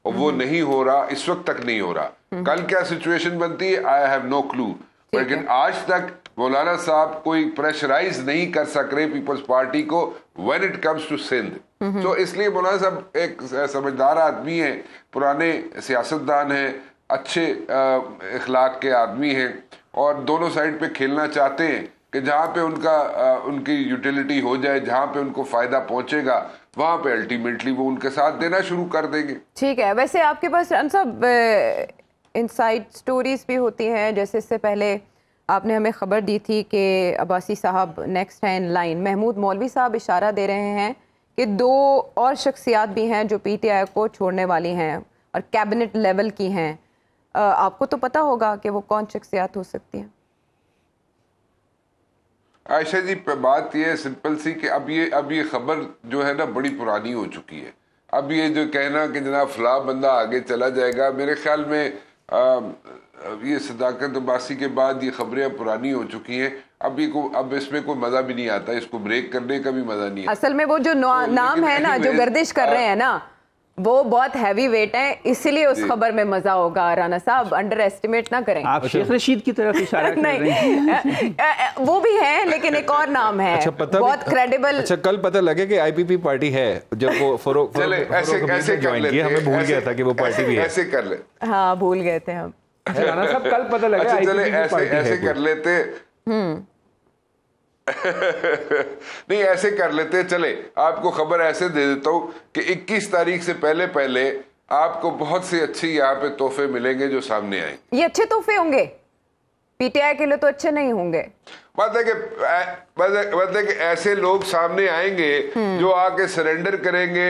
और वो hmm. नहीं हो रहा इस वक्त तक नहीं हो रहा hmm. कल क्या सिचुएशन बनती है आई हैव नो क्लू लेकिन आज तक मौलाना साहब कोई प्रेशराइज नहीं कर सक रहे पीपल्स पार्टी को when it comes to Sindh तो इसलिए मौलाना साहब एक समझदार आदमी है पुराने सियासतदान हैं अच्छे इखलाक के आदमी हैं और दोनों साइड पे खेलना चाहते हैं कि जहाँ पे उनका आ, उनकी यूटिलिटी हो जाए जहाँ पे उनको फायदा पहुंचेगा वहाँ पे अल्टीमेटली वो उनके साथ देना शुरू कर देंगे ठीक है वैसे आपके पास इन इनसाइड स्टोरीज भी होती हैं जैसे इससे पहले आपने हमें ख़बर दी थी कि अब्बासी साहब नेक्स्ट हैं इन लाइन महमूद मौलवी साहब इशारा दे रहे हैं कि दो और शख्सियात भी हैं जो पी टी आई को छोड़ने वाली हैं और कैबिनेट लेवल की हैं आपको तो पता होगा कि वो कौन शख्सियात हो सकती हैं आयशा जी बात यह सिंपल सी कि अब ये अब ये खबर जो है ना बड़ी पुरानी हो चुकी है अब ये जो कहना कि जनाब फला बंदा आगे चला जाएगा मेरे ख्याल में आ, ये सदाकत अब्बासी के बाद ये खबरें अब पुरानी हो चुकी हैं अब ये को अब इसमें कोई मज़ा भी नहीं आता इसको ब्रेक करने का भी मज़ा नहीं असल में वो जो तो नाम है ना जो गर्दिश कर रहे हैं ना वो बहुत हैवी वेट है इसीलिए उस खबर में मजा होगा राना साहब अंडर एस्टिमेट ना करें आप शेख रशीद की तरफ इशारा नहीं रहे वो भी है लेकिन एक और नाम है अच्छा, पता बहुत क्रेडिबल अच्छा कल पता लगे कि आईपीपी पार्टी है जब वो फरो, फरो, फरो ऐसे, ऐसे कर ले हमें भूल गया था कि वो पार्टी भी है ऐसे कर ले हाँ भूल गए थे हम राणा अच्छा, साहब कल पता लगा अच्छा, चले ऐसे ऐसे कर लेते हम्म। *laughs* नहीं ऐसे कर लेते चले आपको खबर ऐसे दे देता हूँ कि 21 तारीख से पहले पहले आपको बहुत से अच्छे यहाँ पे तोहफे मिलेंगे जो सामने आएंगे ये अच्छे तोहफे होंगे पीटीआई के लिए तो अच्छे नहीं होंगे बात है कि बात है कि ऐसे लोग सामने आएंगे हम्म। जो आके सरेंडर करेंगे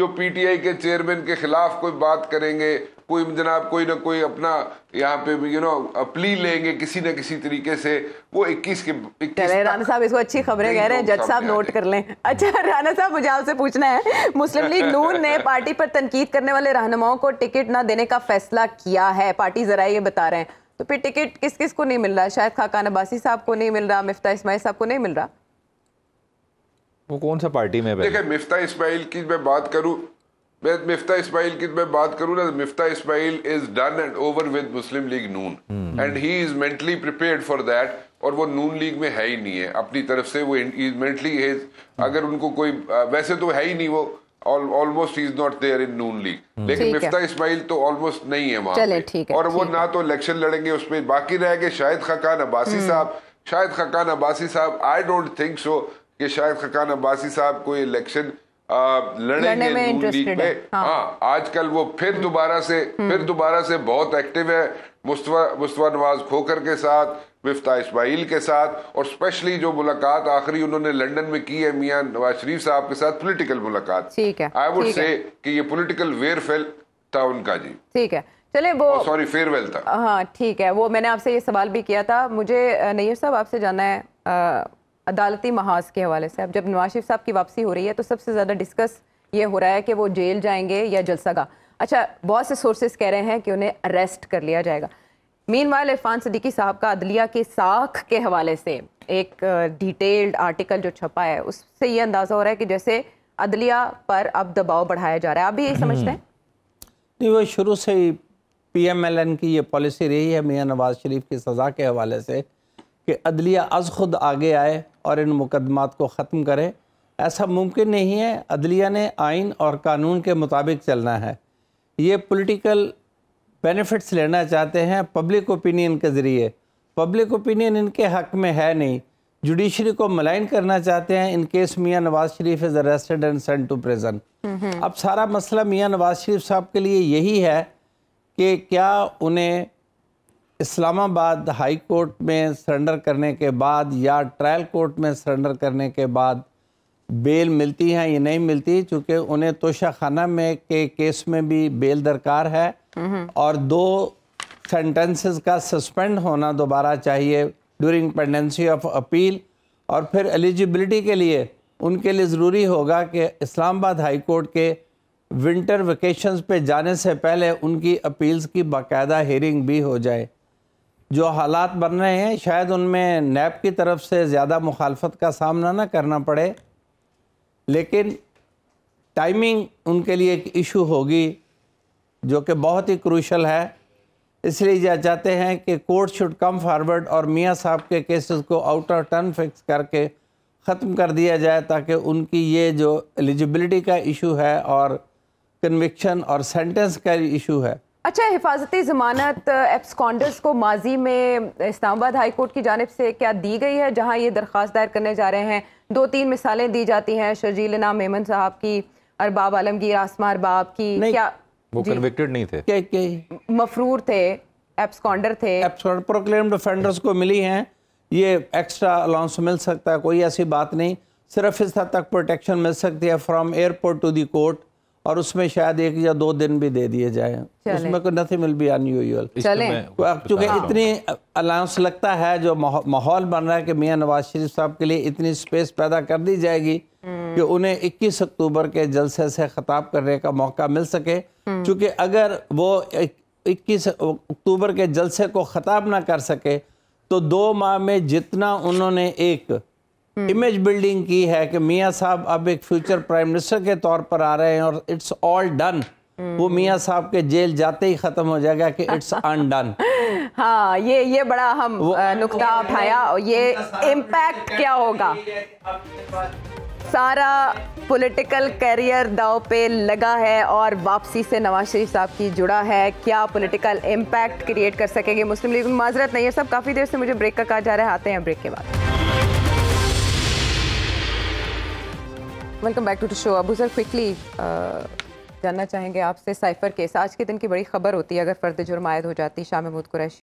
जो पीटीआई के चेयरमैन के खिलाफ कोई बात करेंगे कोई जनाब कोई ना कोई अपना यहाँ पे यू नो प्ली लेंगे किसी ना किसी तरीके से वो 21 के 21 राना साहब इसको अच्छी खबरें कह रहे हैं जज साहब नोट कर लें अच्छा राना साहब मुझे आपसे पूछना है मुस्लिम लीग नून ने *laughs* पार्टी पर तनकीद करने वाले रहनुमाओं को टिकट ना देने का फैसला किया है पार्टी जरा ये बता रहे हैं तो फिर टिकट किस किस को नहीं मिल रहा शायद खाकान अब्बासी साहब को नहीं मिल रहा मिफ्ता इसमाइल साहब को नहीं मिल रहा वो कौन सा पार्टी में देखे मिफ्ता इसमाइल की मैं बात करूँ मैं मिफ्ता इसमाइल की मैं बात करूँ ना तो Miftah Ismail is done and over with Muslim League Noon and he is mentally prepared for that और वो नून लीग में है ही नहीं है अपनी तरफ से वो इज मेंटली hmm. अगर उनको कोई वैसे तो है ही नहीं वो almost is not there in Noon League लेकिन मिफ्ता इस्माइल तो ऑलमोस्ट नहीं है वहां और वो ना तो इलेक्शन लड़ेंगे उसमें बाकी रह गए शायद खकान अब्बासी हम्म। साहब शायद खकान अब्बासी साहब आई डोंट थिंक सो कि शायद खकान अब्बासी साहब कोई इलेक्शन लड़ने में इंटरेस्टेड है हाँ, हाँ आजकल वो फिर हम्म। दोबारा से हम्म। फिर दोबारा से बहुत एक्टिव है मुस्तफा नवाज खोकर के साथ विफ्ता इसमाइल के साथ और स्पेशली जो मुलाकात आखिरी उन्होंने लंदन में की है मियां नवाज शरीफ साहब के साथ पॉलिटिकल मुलाकात ठीक है आई वुड से कि ये पॉलिटिकल फेल था उनका जी ठीक है चले वो सॉरी फेयरवेल था हाँ ठीक है वो मैंने आपसे ये सवाल भी किया था मुझे नैयर साहब आपसे जाना है अदालती महाज के हवाले से अब जब नवाज शरीफ साहब की वापसी हो रही है तो सबसे ज़्यादा डिस्कस ये हो रहा है कि वो जेल जाएंगे या जलसागा अच्छा बहुत से सोर्सेस कह रहे हैं कि उन्हें अरेस्ट कर लिया जाएगा मीन वाल इरफान सदीकी साहब का अदलिया के साख के हवाले से एक डिटेल्ड आर्टिकल जो छपा है उससे ये अंदाज़ा हो रहा है कि जैसे अदलिया पर अब दबाव बढ़ाया जा रहा है आप भी यही समझते हैं *clears throat* नहीं वो शुरू से ही पी की ये पॉलिसी रही है मियाँ नवाज शरीफ की सज़ा के हवाले से कि अदलिया अज खुद आगे आए और इन मुकदमात को ख़त्म करे ऐसा मुमकिन नहीं है अदलिया ने आइन और कानून के मुताबिक चलना है ये पॉलिटिकल बेनिफिट्स लेना चाहते हैं पब्लिक ओपिनियन के ज़रिए पब्लिक ओपिनियन इनके हक में है नहीं जुडिशरी को मलाइन करना चाहते हैं in case Mian Nawaz Sharif is arrested and sent to prison अब सारा मसला मियाँ नवाज शरीफ साहब के लिए यही है कि क्या उन्हें इस्लामाबाद हाई कोर्ट में सरेंडर करने के बाद या ट्रायल कोर्ट में सरेंडर करने के बाद बेल मिलती है या नहीं मिलती चूँकि उन्हें तोशा खाना में के केस में भी बेल दरकार है और दो सेंटेंसेस का सस्पेंड होना दोबारा चाहिए ड्यूरिंग पेंडेंसी ऑफ अपील और फिर एलिजिबिलिटी के लिए उनके लिए ज़रूरी होगा कि इस्लामाबाद हाई कोर्ट के विंटर वेकेशंस पे जाने से पहले उनकी अपील्स की बाकायदा हेयरिंग भी हो जाए जो हालात बन रहे हैं शायद उनमें नैब की तरफ से ज़्यादा मुखालफत का सामना ना करना पड़े लेकिन टाइमिंग उनके लिए एक इशू होगी जो कि बहुत ही क्रूशल है इसलिए यह चाहते हैं कि कोर्ट शुड कम फारवर्ड और मियाँ साहब के केसेस को आउट ऑफ टर्न फिक्स करके ख़त्म कर दिया जाए ताकि उनकी ये जो एलिजिबिलिटी का इशू है और कन्विक्शन और सेंटेंस का इशू है अच्छा हिफाजती ज़मानत एप्सकॉन्डर्स को माजी में इस्लामाबाद हाई कोर्ट की जानब से क्या दी गई है जहां ये दरख्वास्त दायर करने जा रहे हैं दो तीन मिसालें दी जाती हैं शर्जील नाम मेमन साहब की अरबाब आलमगीर आसमा अरबाब की नहीं, क्या वो कन्विक्टेड नहीं थे क्या, क्या? मफरूर थे एप्सकॉन्डर थे एप्स को मिली हैं ये एक्स्ट्रा अलाउंस मिल सकता है कोई ऐसी बात नहीं सिर्फ इस हद तक प्रोटेक्शन मिल सकती है from airport to the court और उसमें शायद एक या दो दिन भी दे दिए जाए उसमें कोई नथिंग विल बी अनयूजल चूँकि इतनी अलाउंस लगता है जो माहौल बन रहा है कि मियाँ नवाज शरीफ साहब के लिए इतनी स्पेस पैदा कर दी जाएगी कि हम्म। उन्हें 21 अक्टूबर के जलसे से ख़ताब करने का मौका मिल सके क्योंकि हम्म। अगर वो 21 अक्टूबर के जलसे को ख़ताब ना कर सके तो दो माह में जितना उन्होंने एक इमेज hmm. बिल्डिंग की है कि मियाँ साहब अब एक फ्यूचर प्राइम मिनिस्टर के तौर पर आ रहे हैं और इट्स ऑल डन वो मियाँ साहब के जेल जाते ही ख़त्म हो जाएगा कि इट्स अनडन *laughs* हाँ ये ये बड़ा हम नुकता उठाया और ये इम्पैक्ट क्या होगा सारा पॉलिटिकल करियर दाव पे लगा है और वापसी से नवाज शरीफ साहब की जुड़ा है क्या पॉलिटिकल इम्पैक्ट क्रिएट कर सकेंगे मुस्लिम लीग माजरत नहीं है सब काफ़ी देर से मुझे ब्रेक का कहा जा रहा है आते हैं ब्रेक के बाद welcome back to the show Abu sir quickly uh, जानना चाहेंगे आपसे साइफर केस आज के दिन की बड़ी खबर होती है अगर फर्द जुर्म आयद हो जाती शाह महमूद कुरैशी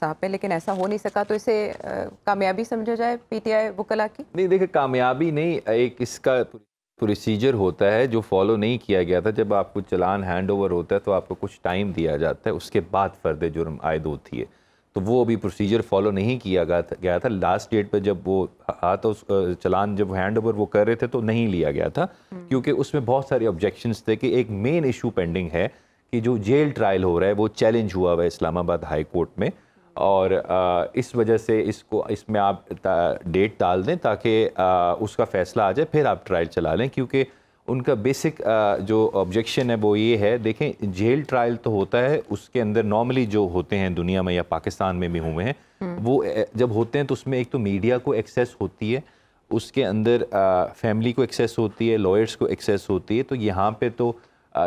साहब पे लेकिन ऐसा हो नहीं सका तो इसे uh, कामयाबी समझा जाए पीटीआई वकला की नहीं देखिए कामयाबी नहीं एक इसका प्रोसीजर होता है जो फॉलो नहीं किया गया था जब आपको चलान हैंड ओवर होता है तो आपको कुछ टाइम दिया जाता है उसके बाद फर्द जुर्म आयद होती है तो वो अभी प्रोसीजर फॉलो नहीं किया गया था गया था लास्ट डेट पे जब वो आता उस चलान जब हैंड ओवर वो कर रहे थे तो नहीं लिया गया था हम्म। क्योंकि उसमें बहुत सारे ऑब्जेक्शन थे कि एक मेन इशू पेंडिंग है कि जो जेल ट्रायल हो रहा है वो चैलेंज हुआ हुआ है इस्लामाबाद हाई कोर्ट में और आ, इस वजह से इसको इसमें आप डेट डाल दें ताकि उसका फैसला आ जाए फिर आप ट्रायल चला लें क्योंकि उनका बेसिक जो ऑब्जेक्शन है वो ये है देखें जेल ट्रायल तो होता है उसके अंदर नॉर्मली जो होते हैं दुनिया में या पाकिस्तान में भी हुए हैं हम्म। वो जब होते हैं तो उसमें एक तो मीडिया को एक्सेस होती है उसके अंदर फैमिली को एक्सेस होती है लॉयर्स को एक्सेस होती है तो यहाँ पे तो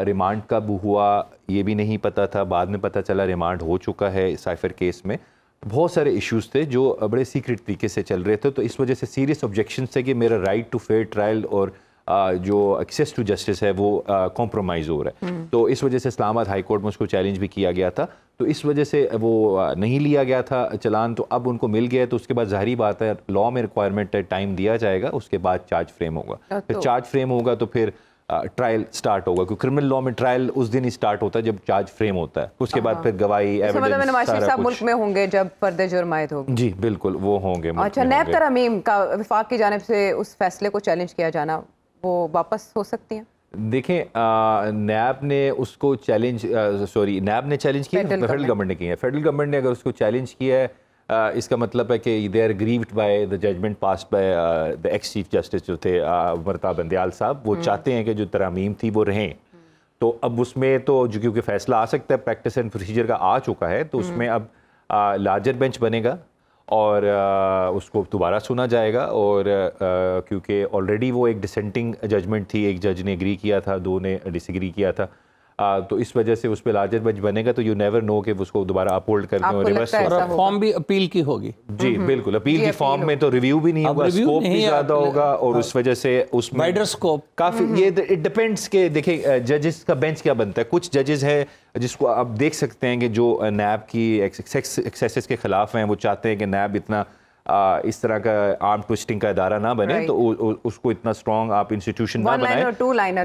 रिमांड कब हुआ ये भी नहीं पता था बाद में पता चला रिमांड हो चुका है साइफर केस में बहुत सारे इश्यूज थे जो बड़े सीक्रेट तरीके से चल रहे थे तो इस वजह से सीरियस ऑब्जेक्शन थे कि मेरा राइट टू फेयर ट्रायल और जो एक्सेस टू जस्टिस है वो कॉम्प्रोमाइज़ हो रहा है हम्म। तो इस वजह से इस्लामाबाद हाई कोर्ट में उसको चैलेंज भी किया गया था तो इस वजह से वो नहीं लिया गया था चलान तो अब उनको मिल गया है तो उसके बाद जाहरी बात है लॉ में रिक्वायरमेंट है टाइम दिया जाएगा उसके बाद चार्ज फ्रेम होगा अच्छा, फिर चार्ज तो फ्रेम होगा तो फिर ट्रायल स्टार्ट होगा क्योंकि क्रिमिनल लॉ में ट्रायल उस दिन ही स्टार्ट होता है जब चार्ज फ्रेम होता है उसके बाद हाँ। फिर गवाही मतलब मुल्क में होंगे जब पर्दे जुर्मायत हो जी बिल्कुल वो होंगे अच्छा नैब तरमीम का विफाक की जानब से उस फैसले को चैलेंज किया जाना वो वापस हो सकती हैं देखें नैब ने उसको चैलेंज सॉरी नैब ने चैलेंज किया फेडरल गवर्नमेंट ने किया है फेडरल गवर्नमेंट ने अगर उसको चैलेंज किया है इसका मतलब है कि they are grieved by the judgement pass by the ex chief justice जो थे अमृता बंदयाल साहब वो हम्म। चाहते हैं कि जो तरामीम थी वो रहें तो अब उसमें तो जो क्योंकि फैसला आ सकता है प्रैक्टिस एंड प्रोसीजर का आ चुका है तो हम्म। उसमें अब लार्जर बेंच बनेगा और आ, उसको दोबारा सुना जाएगा और क्योंकि ऑलरेडी वो एक डिसेंटिंग जजमेंट थी एक जज ने एग्री किया था दो ने डिसग्री किया था आ, तो इस वजह से उस पर लार्जर बेंच बनेगा तो यू नेवर नो कि उसको दोबारा अपहोल्ड कर दें रिवर्स और फॉर्म भी अपील की होगी जी हम्म, हम्म। बिल्कुल अपील की फॉर्म में तो रिव्यू भी नहीं होगा स्कोप भी ज्यादा होगा और उस हाँ। वजह से उसमें स्कोप काफी हम्म, ये इट डिपेंड्स के देखिए जजेस का बेंच क्या बनता है कुछ जजेस हैं जिसको आप देख सकते हैं कि जो नैब की एक्सेस के खिलाफ हैं वो चाहते हैं कि नैब इतना आ, इस तरह का आर्म ट्विस्टिंग का इदारा ना बने right. तो उ, उ, उसको इतना स्ट्रॉन्ग आप इंस्टीट्यूशन ना बनाए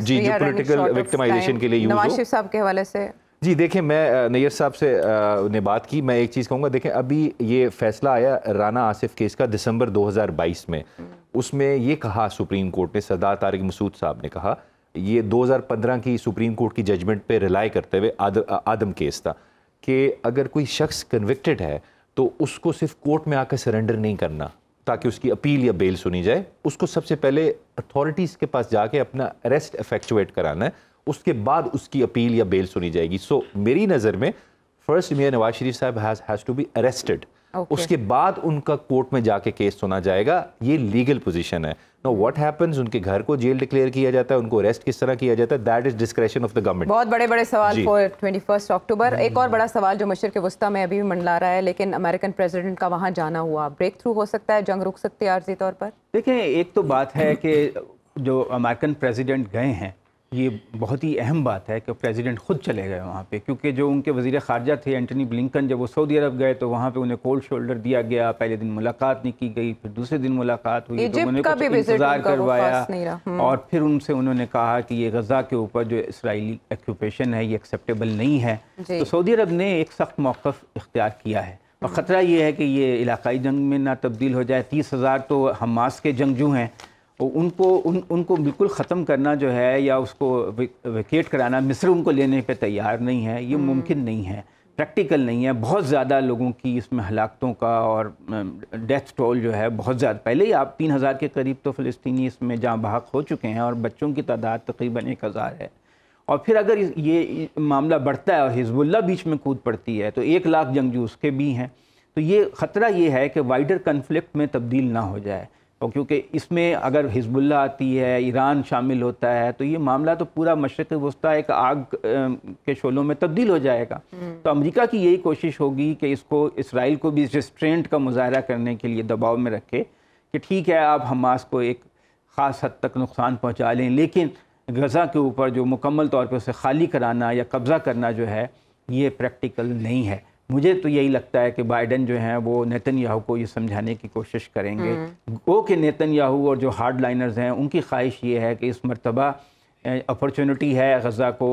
जी जो पोलिटिकल विक्टिमाइजेशन के लिए यूज शरीफ साहब के हवाले से जी देखें मैं नैयर साहब से ने बात की मैं एक चीज़ कहूँगा देखें अभी ये फैसला आया राना आसिफ केस का दिसंबर 2022 में उसमें ये कहा सुप्रीम कोर्ट ने सरदार तारिक मसूद साहब ने कहा ये 2015 की सुप्रीम कोर्ट की जजमेंट पे रिलाई करते हुए आद, आदम केस था कि अगर कोई शख्स कन्विक्टेड है तो उसको सिर्फ कोर्ट में आकर सरेंडर नहीं करना ताकि उसकी अपील या बेल सुनी जाए उसको सबसे पहले अथॉरिटीज़ के पास जाके अपना अरेस्ट इफेक्चुएट कराना है उसके बाद उसकी अपील या बेल सुनी जाएगी सो so, मेरी नज़र में फर्स्ट मियाँ नवाज शरीफ साहब has has to be arrested okay. उसके बाद उनका कोर्ट में जाके केस सुना जाएगा ये लीगल पोजीशन है नो व्हाट हैपेंस उनके घर को जेल डिक्लेयर किया जाता है उनको अरेस्ट किस तरह किया जाता है that is discretion of the government बहुत बड़े बड़े सवाल फॉर ट्वेंटी फर्स्ट अक्टूबर एक और बड़ा सवाल जो मशर के वस्ता में अभी भी मंडला रहा है लेकिन अमेरिकन प्रेसिडेंट का वहां जाना हुआ ब्रेक थ्रू हो सकता है जंग रुक सकती है आर्जी तौर पर देखिए एक तो बात है कि जो अमेरिकन प्रेसिडेंट गए हैं ये बहुत ही अहम बात है कि प्रेसिडेंट खुद चले गए वहाँ पे क्योंकि जो उनके वजीर खारजा थे एंटनी ब्लिंकन जब वो सऊदी अरब गए तो वहाँ पे उन्हें कोल्ड शोल्डर दिया गया पहले दिन मुलाकात नहीं की गई फिर दूसरे दिन मुलाकात हुई तो उन्होंने कुछ इंतज़ार करवाया हम्म। और फिर उनसे उन्होंने कहा कि ये गज़ा के ऊपर जो इसराइली एक्यूपेशन है ये एक्सेप्टेबल नहीं है तो सऊदी अरब ने एक सख्त मौकफ इख्तियार किया है और हम्म। ख़तरा ये है कि ये इलाकई जंग में ना तब्दील हो जाए तीस हज़ार तो हमास के जंगजू हैं तो उनको उन उनको बिल्कुल ख़त्म करना जो है या उसको वेकेट कराना मिस्र उनको लेने पे तैयार नहीं है ये हम्म। मुमकिन नहीं है प्रैक्टिकल नहीं है बहुत ज़्यादा लोगों की इसमें हलाकतों का और डेथ टोल जो है बहुत ज़्यादा पहले ही आप तीन हज़ार के करीब तो फ़लस्तनी इसमें जहाँ बहाक हो चुके हैं और बच्चों की तादाद तकरीबन एक हज़ार है और फिर अगर ये मामला बढ़ता है और हिजबुल्ला बीच में कूद पड़ती है तो एक लाख जंगजू उसके भी हैं तो ये ख़तरा ये है कि वाइडर कन्फ्लिक्ट में तब्दील ना हो जाए और क्योंकि इसमें अगर हिजबुल्ला आती है ईरान शामिल होता है तो ये मामला तो पूरा मशरक़ वस्ती एक आग के शोलों में तब्दील हो जाएगा हम्म। तो अमेरिका की यही कोशिश होगी कि इसको इसराइल को भी इस रिस्ट्रेंट का मुजाहरा करने के लिए दबाव में रखे कि ठीक है आप हमास को एक ख़ास हद तक नुकसान पहुँचा लें लेकिन गज़ा के ऊपर जो मुकम्मल तौर पर उसे खाली कराना या कब्ज़ा करना जो है ये प्रैक्टिकल नहीं है मुझे तो यही लगता है कि बाइडन जो हैं वो नितिन याहू को ये समझाने की कोशिश करेंगे हम्म। वो कि नितिन याहू और जो हार्ड लाइनर्स हैं उनकी ख्वाहिश ये है कि इस मरतबा अपॉर्चुनिटी है गज़ा को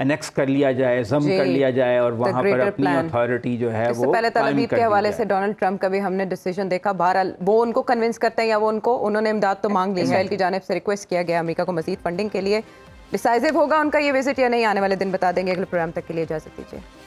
एनेक्स कर लिया जाए जम कर लिया जाए और वहाँ पर अपनी अथॉरिटी जो है वो पहले तलबीब के हवाले से डोनाल्ड ट्रंप का भी हमने डिसीजन देखा बहरहाल वो उनको कन्विंस करते हैं या वो उनको उन्होंने इमदाद तो मांग ली इसराइल की जानब से रिक्वेस्ट किया गया अमरीका को मजीद फंडिंग के लिए डिसाइजिव होगा उनका ये विजिट या नहीं आने वाले दिन बता देंगे अगले प्रोग्राम तक के लिए इजाजत दीजिए